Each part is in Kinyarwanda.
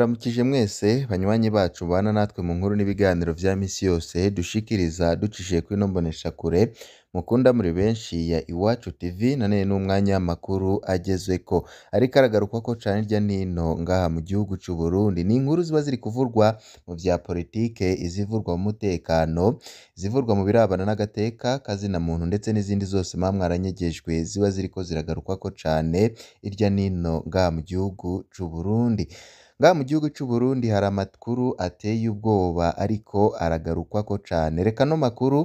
twabaramukije mwese banywanyi bacu bana natwe mu nkuru n'ibiganiro bya minsi yose dushikiriza ducishije kuri kure mukunda muri benshi ya iwacu tv nanone ni umwanya makuru ageze ko ariko aragarukwa ko cyane hirya no ngaha mu gihugu cy'u Burundi ni inkuru ziba ziri kuvurwa mu bya politiki izivurwa mu mutekano izivurwa mu birabana n'agateka kazina muntu ndetse n'izindi zose mwa mwaranyegejwe ziba ziri ko ziragarukwa ko cyane hirya nino hino ngaha mu gihugu cy'u Burundi Ngaha mu gihugu cy'u Burundi hari amakuru ateye ubwoba ariko aragarukwako cane, reka no makuru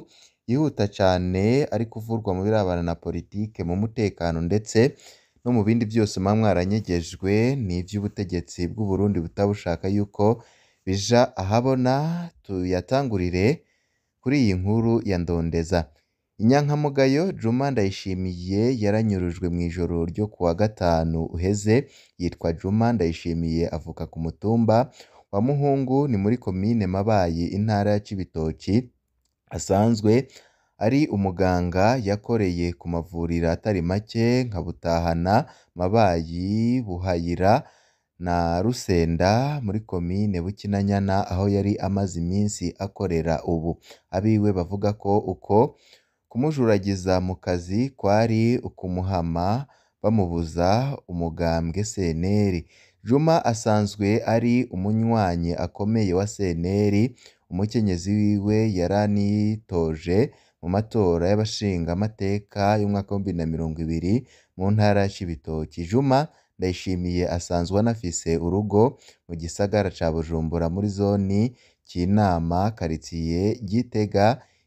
yihuta cyane ari kuvurwa mu biriya na politike mu mutekano ndetse no mu bindi byose muba mwaranyegejwe ni iby'ubutegetsi bw'u Burundi butabushaka yuko bija ahabona tuyatangurire kuri iyi nkuru ya Ndondeza. Inyankamugayo Juma Ndayishimiye yaranyurujwe mu ijoro ryo kuwa gatanu uheze yitwa Juma Ndayishimiye avuka ku mutumba wa Muhungu ni muri komine Mabayi intara ya Cibitoki asanzwe ari umuganga yakoreye ku mavuriro atari make nka Butahana, Mabayi, Buhayira na Rusenda muri komine Bukinanyana aho yari amaze iminsi akorera ubu abiwe bavuga ko uko Kumujuragiza mu kazi kwari ukumuhama bamubuza umugambwe CNL. Juma asanzwe ari umunywanyi akomeye wa CNL, umukenyezi wiwe yaranitoje mu matora y'abashingamateka y'umwaka w'ibihumbi bibiri na mirongo ibiri mu ntara ya Juma Ndayishimiye asanzwe anafise urugo mu gisagara ca Bujumbura muri zoni cyinama karitsiye Gitega.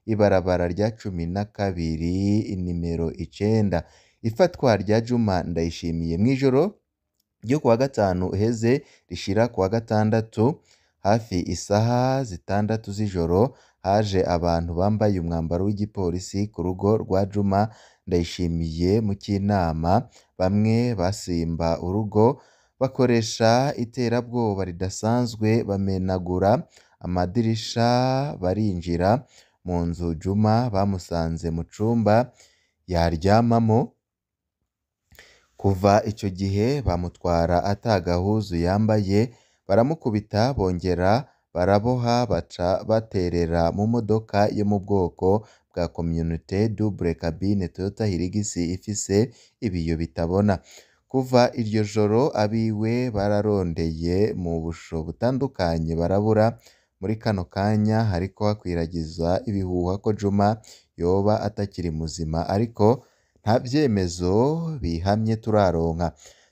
ibarabara rya cumi na kabiri nimero icyenda ifatwa rya Juma Ndayishimiye mu ijoro ryo kuwa gatanu uheze rishira kuwa gatandatu hafi isaha zitandatu z'ijoro haje abantu bambaye umwambaro w'igipolisi ku rugo rwa Juma Ndayishimiye mu cy'inama bamwe basimba urugo bakoresha iterabwoba ridasanzwe bamenagura amadirisha barinjira mu nzu Juma bamusanze mu cyumba yaryamamo, kuva icyo gihe bamutwara ata yambaye, baramukubita bongera baraboha baca baterera mu modoka yo mu bwoko bwa Komyunite dubure kabine Toyota hirigisi ifise ibiyo bitabona, kuva iryo joro abiwe bararondeye mu busho butandukanye barabura. muri kano kanya hariko hakwiragiza ibihuha ko Juma yoba atakiri muzima ariko nta byemezo bihamye turaronka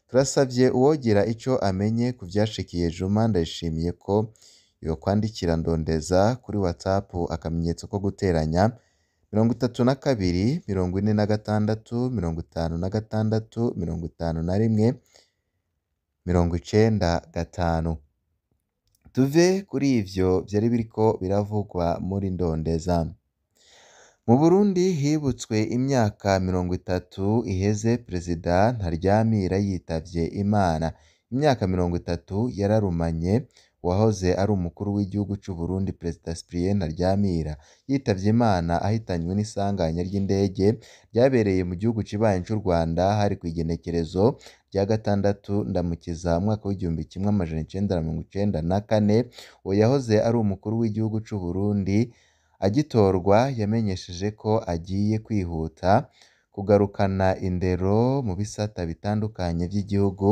turasavye uwogira ico amenye ku vyashikiye Juma ndayishimiye ko yokwandikira ndondeza kuri WhatsApp akamenyetso ko guteranya mirongo itatu na kabiri mirongo ine na gatandatu mirongo itanu na gatandatu mirongo itanu na rimwe mirongo icyenda gatanu tuve kuri ibyo byari biriko biravugwa muri ndondeza mu Burundi hibutswe imyaka mirongo itatu iheze perezida Ntaryamira yitabye Imana imyaka mirongo itatu yararumanye wahoze ari umukuru w'igihugu cy'u Burundi Perezida Cyprien Ntaryamira yitabye Imana ahitanywe n'isanganya ry'indege ryabereye mu gihugu kibanyi cy'u Rwanda hari ku igenekerezo rya gatandatu Ndamukiza umwaka w'igihumbi kimwe amajana icyenda mirongo icyenda na kane uwo yahoze ari umukuru w'igihugu cy'u Burundi agitorwa yamenyesheje ko agiye kwihuta kugarukana indero mu bisata bitandukanye by'igihugu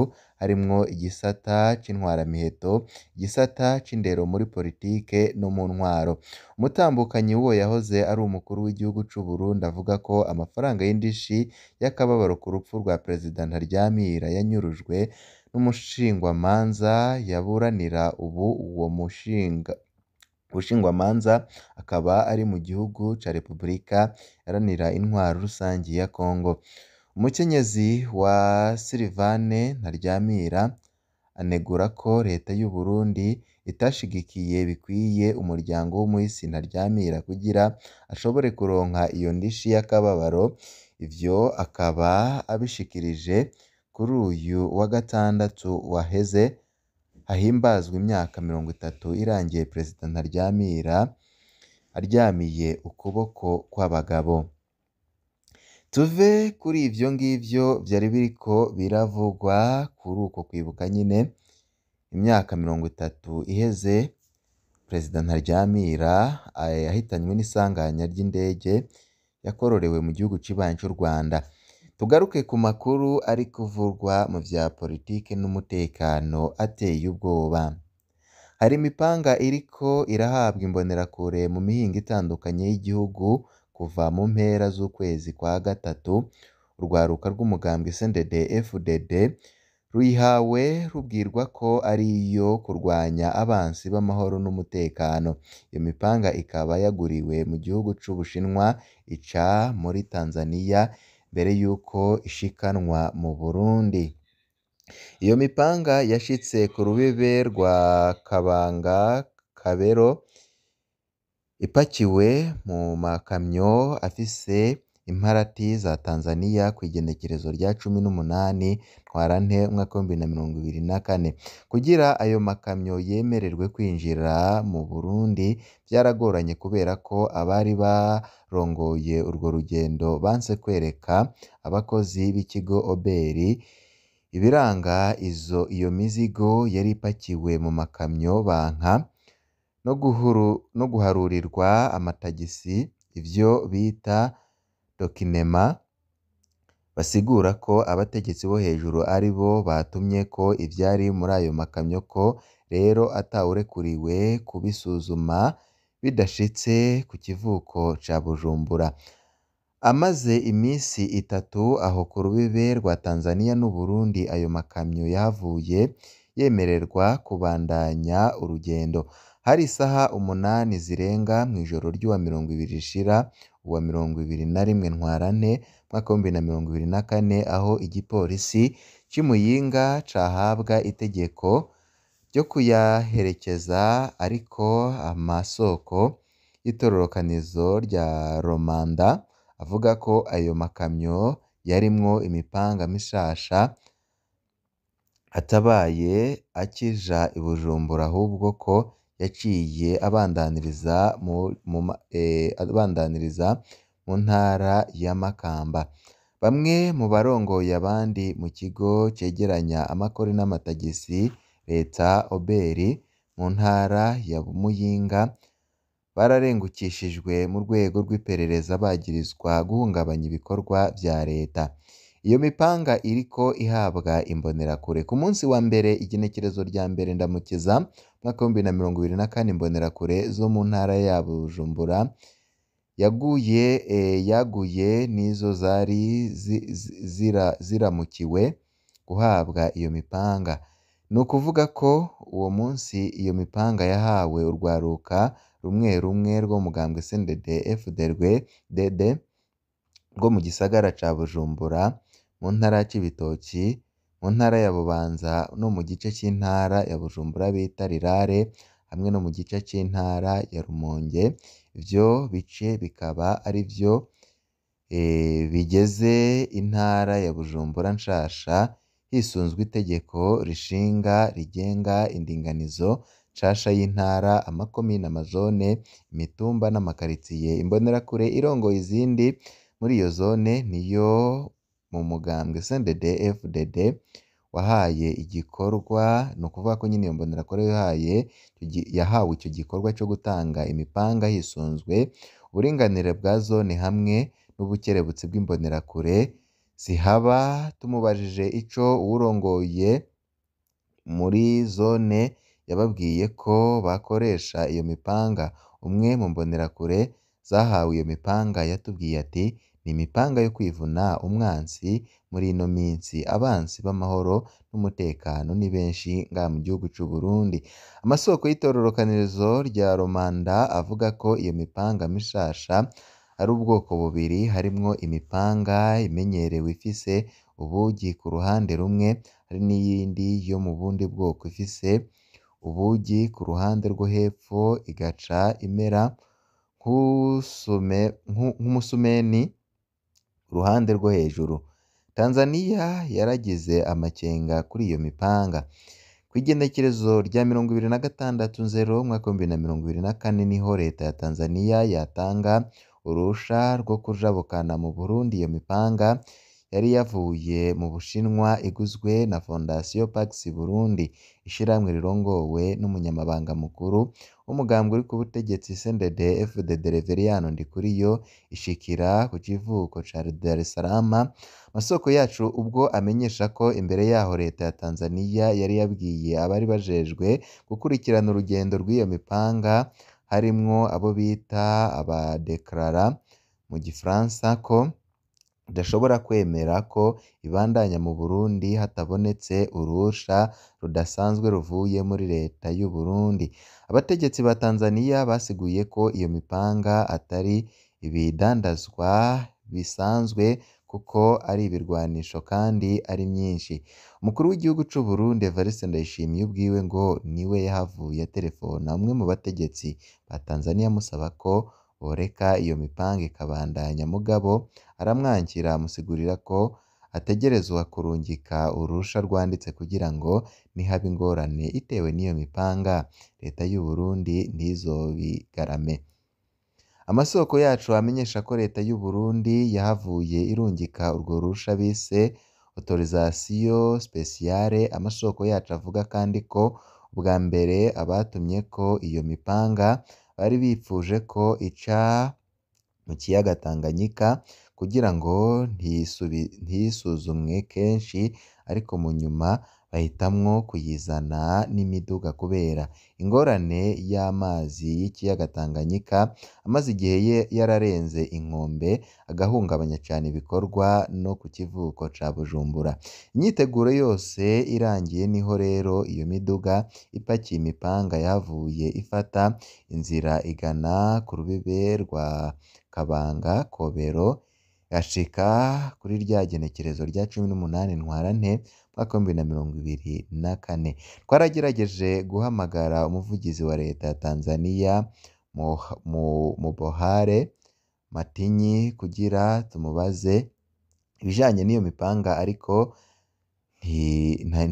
harimwo igisata cy'intwaramiheto igisata cy'indero muri politiki no mu ntwaro umutambukanyi w'uwo yahoze ari umukuru w'igihugu cy'u Burundi avuga ko amafaranga y'indishi y'akababaro ku rupfu rwa Perezida Ntaryamira yanyurujwe n'umushingwamanza yaburanira ubu uwo mushinga ubushingwamanza akaba ari mu gihugu cya Repubulika Iharanira Intwaro Rusange ya Congo Umukenyezi wa Sylvain Ntaryamira anegura ko Leta y'u Burundi itashigikiye bikwiye umuryango w'umuhisi Ntaryamira kugira ashobore kuronka iyo ndishi y'akababaro ibyo akaba abishikirije kuri uyu wa gatandatu waheze hahimbazwa imyaka mirongo itatu irangiye Perezida Ntaryamira aryamiye ukuboko kw'abagabo. tuve kuri ibyo ngibyo byari biriko biravugwa kuri uko kwibuka nyine imyaka mirongo itatu iheze perezida ntaryamira eh, yahitanywe n'isanganya ry'indege yakororewe mu gihugu cy'ibanyi cy'u rwanda tugaruke ku makuru ari kuvurwa mu bya politiki n'umutekano ateye ubwoba hari imipanga iriko irahabwa imbonerakure mu mihingo itandukanye y'igihugu kuva mu mpera z'ukwezi kwa gatatu urwaruka rw'umugambwe sendede fdd ruyihawe rubwirwa ko ari iyo kurwanya abansi b'amahoro n'umutekano iyo mipanga ikaba yaguriwe mu gihugu cy'ubushinwa ica muri tanzania mbere y'uko ishikanwa mu burundi iyo mipanga yashyitse ku rubibe rwa kabanga kabero ipakiwe mu makamyo afise imparati za Tanzania ku igenekerezo rya cumi n'umunani ntwarante umwaka w'ibihumbi na mirongo ibiri na kane, kugira ayo makamyo yemererwe kwinjira mu Burundi byaragoranye kubera ko abari barongoye urwo rugendo banse kwereka abakozi b'ikigo Oberi, ibiranga izo iyo mizigo yari ipakiwe mu makamyo banka no guharurirwa amatagisi ibyo bita dokinema, basigura ko abategetsi bo hejuru ari bo batumye ko ibyari muri ayo makamyo ko rero atawurekuriwe kubisuzuma bidashitse ku kivuko ca Bujumbura. Amaze iminsi itatu aho ku rubibe rwa Tanzania n'u Burundi ayo makamyo yavuye yemererwa kubandanya urugendo. hari isaha umunani zirenga mu ijoro ry'uwa mirongo ibiri rishira, uwa mirongo ibiri na rimwe ntwarane umwaka w'ibihumbi na mirongo ibiri na kane, aho igipolisi cy’umuyinga cahabwa cyahabwa itegeko ryo kuyaherekeza ariko amasoko y'itororokanizo rya romanda avuga ko ayo makamyo yarimwo imipanga mishasha atabaye akija i Bujumbura ahubwo ko yaciye eh, abandaniriza mu ntara ya Makamba bamwe mu barongoye abandi mu kigo cyegeranya amakori n'amatagisi Leta OBR mu ntara ya Muyinga bararengukishijwe mu rwego rw'iperereza bagirizwa guhungabanya ibikorwa bya Leta Iyo mipanga iriko ihabwa imbonerakure ku munsi wa mbere igenekerezo rya mbere Ndamukiza umwaka w'ibihumbi na mirongo ibiri na kane imbonerakure zo mu ntara ya Bujumbura yaguye eh, yaguye nizo zari ziramukiwe guhabwa iyo mipanga ni ukuvuga ko uwo munsi iyo mipanga yahawe urwaruka rumwe rumwe rwo mugambwe CNDD-FDD rwo mu gisagara ca Bujumbura mu ntara ya Kibitoki, mu ntara ya Bubanza no mu gice cy'intara ya Bujumbura bita Rirare hamwe no mu gice cy'intara ya Rumonge, ibyo bice bikaba ari byo e, bigeze intara ya Bujumbura nshasha hisunzwe itegeko rishinga rigenga indinganizo nshasha y'intara, amakomine, amazone, imitumba n'amakaritsiye imbonerakure irongoye izindi muri iyo zone niyo mu mugambwe CNDD-FDD wahaye igikorwa ni ukuvuga ko nyine iyo mbonerakure yahaye yahawe icyo gikorwa cyo gutanga imipanga hisunzwe uburinganire bwa zone hamwe n'ubukerebutsi bw'imbonerakure zihaba tumubajije icyo urongoye muri zone yababwiye ko bakoresha iyo mipanga umwe mu mbonerakure zahawe iyo mipanga yatubwiye ati ni imipanga yo kwivuna umwanzi muri ino minsi abanzi b'amahoro n'umutekano ni benshi ngaha mu gihugu cy'u Burundi amasoko y'itororokanirizo rya Romanda avuga ko iyo mipanga mishasha ari ubwoko bubiri harimo imipanga imenyerewe ifise ubugi ku ruhande rumwe hari n'iyindi yo mu bundi bwoko ifise ubugi ku ruhande rwo hepfo igaca imera nk'umusumeni ruhande rwo hejuru Tanzania yaragize amakenga kuri iyo mipanga ku igenekerezo rya mirongo ibiri na gatandatu nzero umwaka w'ibihumbi bibiri na mirongo ibiri na kane niho leta ya Tanzania yatanga urusha rwo kujabukana mu Burundi iyo mipanga yari yavuye mu Bushinwa iguzwe na Fondation Pax Burundi ishirahamwe rirongowe n'umunyamabanga mukuru w'umugambwe uri ku butegetsi CNDD FDD Reverien Ndikuriyo ishikira ku kivuko ca Dar es Salaam Masoko yacu ubwo amenyesha ko imbere yaho leta ya Tanzania yari yabwiye abari bajejwe gukurikirana urugendo rw'iyo mipanga harimwo abo bita aba declara mu gifaransa ko idashobora kwemera ko ibandanya mu Burundi hatabonetse urusha rudasanzwe ruvuye muri Leta y'u Burundi abategetsi ba Tanzania basiguye ko iyo mipanga atari ibidandazwa bisanzwe kuko ari ibirwanisho kandi ari myinshi umukuru w'igihugu cy’u Burundi Evariste Ndayishimiye ubwiwe ngo niwe yahavuye aterefona umwe mu bategetsi ba Tanzania musaba ko Uwareka iyo mipanga ikabandanya mugabo aramwangira amusigurira ko ategerezwa kurungika uruhushya rwanditse kugira ngo nihaba ingorane itewe n'iyo mipanga Leta y'u Burundi ntizobigarame amasoko yacu amenyesha ko Leta y'u Burundi yahavuye irungika urwo ruhushya bise autorisation speciale amasoko yacu avuga kandi ko ubwa mbere abatumye ko iyo mipanga bari bifuje ko ica mu kiyaga Tanganyika kugira ngo ntisuzumwe kenshi ariko mu nyuma bahitamwo kuyizana n'imiduga kubera ingorane y'amazi y'ikiyaga Tanganyika amaze igihe yararenze inkombe agahungabanya cyane ibikorwa no ku kivuko ca Bujumbura imyiteguro yose irangiye niho rero iyo miduga ipakiye imipanga yavuye ifata inzira igana ku rubibe rwa Kabanga Kobero gacika kuri rya genekerezo rya cumi n'umunani ntwarante umwaka w'ibihumbi na mirongo ibiri na kane, twaragerageje guhamagara umuvugizi wa leta ya Tanzania mubohare, Matinyi kugira tumubaze ibijyanye n'iyo mipanga ariko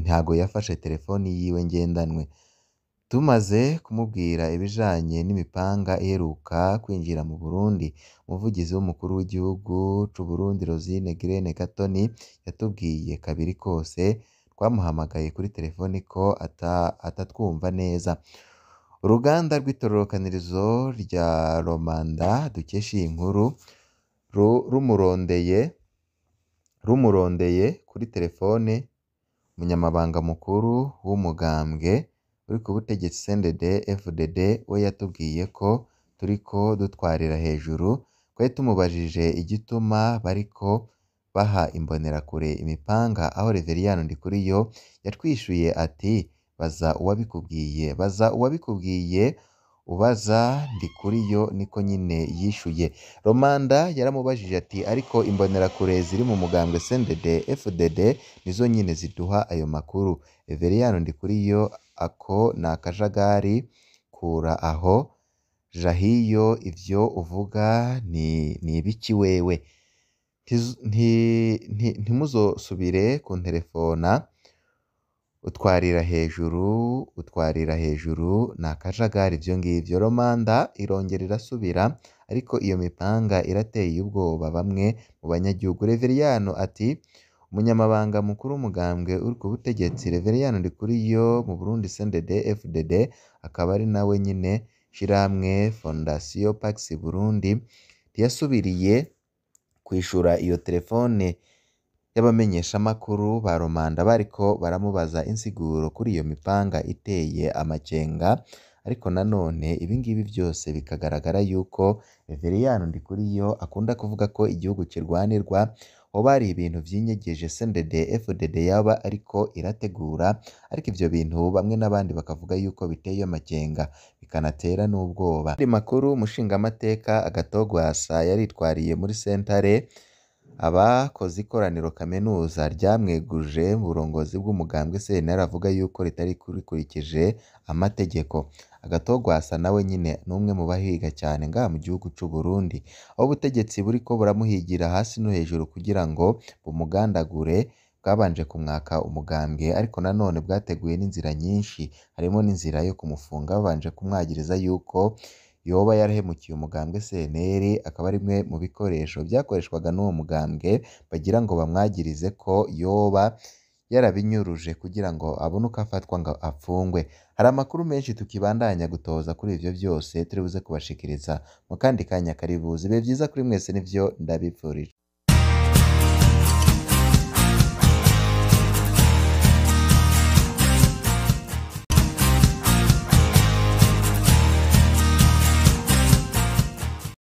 ntago yafashe telefoni yiwe ngendanwe. Tumaze kumubwira ibijyanye n'imipanga iheruka kwinjira mu Burundi, Umuvugizi w'Umukuru w'Igihugu cyu Burundi Rosine Greene Katoni yatubwiye kabiri kose, twamuhamagaye kuri telefoni ko atatwumva neza. Uruganda rw'itorokanirizo rya Romanda dukesha iyi nkuru, rumurondeye, rumurondeye kuri telefone, Umunyamabanga Mukuru w'umugambwe uri ku butegetsi CNDD FDD we yatubwiye ko turiko dutwarira hejuru twari tumubajije igituma bariko baha imbonerakure imipanga aho Reveriyano yo yatwishuye ati baza uwabikubwiye baza uwabikubwiye ubaza ndi kuri yo niko nyine yishuye Romanda yaramubajije ati ariko imbonerakure ziri mu mugambwe CNDD FDD nizo nyine ziduha ayo makuru Reveriyano yo ako ni akajagari kura aho jahiyo ibyo uvuga ni ibiki wewe ntimuzosubire ku telefona, utwarira hejuru utwarira hejuru ni akajagari ibyo ngibyo romanda irongera irasubira ariko iyo mipanga irateye ubwoba bamwe mu banyagihugu reveriyano ati Umunyamabanga mukuru w'umugambwe uri ku butegetsi Rev Ndikuriyo mu Burundi CNDD FDD akaba ari nawe nyine ishirahamwe Fondation Pax Burundi ntiyasubiriye kwishura iyo telefone y'abamenyeshamakuru ba rubanda bariko baramubaza insiguro kuri iyo mipanga iteye amakenga ariko nanone ibi ngibi byose bikagaragara yuko Rev Ndikuriyo akunda kuvuga ko igihugu kirwanirwa hoba hari ibintu byinyegeje sendede efudede yaba ariko irategura ariko ibyo bintu bamwe n'abandi bakavuga yuko biteye amakenga bikanatera n'ubwoba andi makuru umushingamateka agatogwasa yaritwariye muri sentare abakoze ikoraniro kaminuza ryamweguje uburongozi bw'umugambwe sentare avuga yuko ritari rikurikije amategeko Agatogwasa nawe nyine ni umwe mu bahiga cyane ngaha mu gihugu cy'u Burundi aho ubutegetsi buri ko buramuhigira hasi no hejuru kugira ngo bumugandagure bwabanje kumwaka umugambwe ariko nanone bwateguye n'inzira nyinshi harimo n'inzira yo kumufunga babanje kumwagiriza yuko yoba yarahemukiye umugambwe CNL akaba ari bimwe mu bikoresho byakoreshwaga n'uwo mugambwe bagira ngo bamwagirize ko yoba yarabinyuruje kugira ngo abone uko afatwa ngo afungwe hari amakuru menshi tukibandanya gutoza kuri ibyo byose turi kubashikiriza mu kandi kanya kari buze byiza kuri mwese nibyo ndabifurije